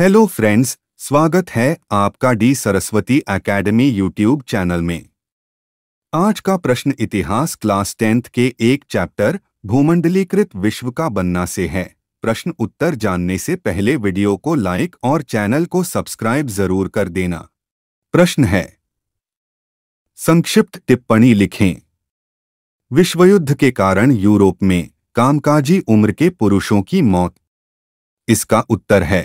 hello friends स्वागत है आपका the Saraswati academy YouTube channel में आज का प्रश्न इतिहास क्लास टेंथ के एक चैप्टर भूमंडलीकृत विश्व का बनना से है प्रश्न उत्तर जानने से पहले वीडियो को लाइक और चैनल को सब्सक्राइब जरूर कर देना प्रश्न है संक्षिप्त टिप्पणी लिखें विश्वयुद्ध के कारण यूरोप में कामकाजी उम्र के पुरुषों की मौत इसका उत्तर है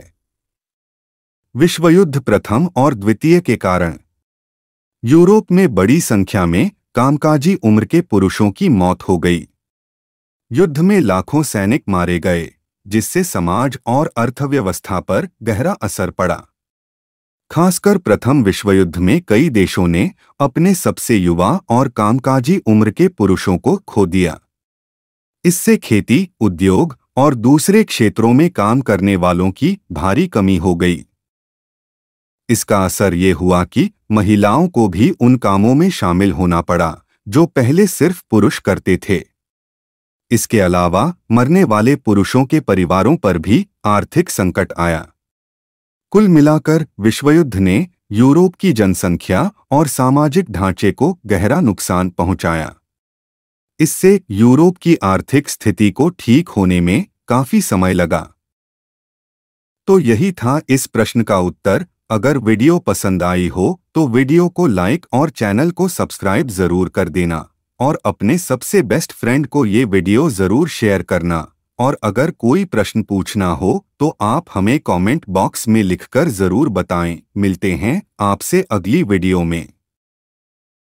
विश्वयुद्ध प्रथम और द्वितीय के कारण यूरोप में बड़ी संख्या में कामकाजी उम्र के पुरुषों की मौत हो गई युद्ध में लाखों सैनिक मारे गए जिससे समाज और अर्थव्यवस्था पर गहरा असर पड़ा खासकर प्रथम विश्वयुद्ध में कई देशों ने अपने सबसे युवा और कामकाजी उम्र के पुरुषों को खो दिया इससे खेती उद्योग और दूसरे क्षेत्रों में काम करने वालों की भारी कमी हो गई इसका असर ये हुआ कि महिलाओं को भी उन कामों में शामिल होना पड़ा जो पहले सिर्फ पुरुष करते थे इसके अलावा मरने वाले पुरुषों के परिवारों पर भी आर्थिक संकट आया कुल मिलाकर विश्वयुद्ध ने यूरोप की जनसंख्या और सामाजिक ढांचे को गहरा नुकसान पहुंचाया इससे यूरोप की आर्थिक स्थिति को ठीक होने में काफी समय लगा तो यही था इस प्रश्न का उत्तर अगर वीडियो पसंद आई हो तो वीडियो को लाइक और चैनल को सब्सक्राइब ज़रूर कर देना और अपने सबसे बेस्ट फ्रेंड को ये वीडियो ज़रूर शेयर करना और अगर कोई प्रश्न पूछना हो तो आप हमें कमेंट बॉक्स में लिखकर ज़रूर बताएं मिलते हैं आपसे अगली वीडियो में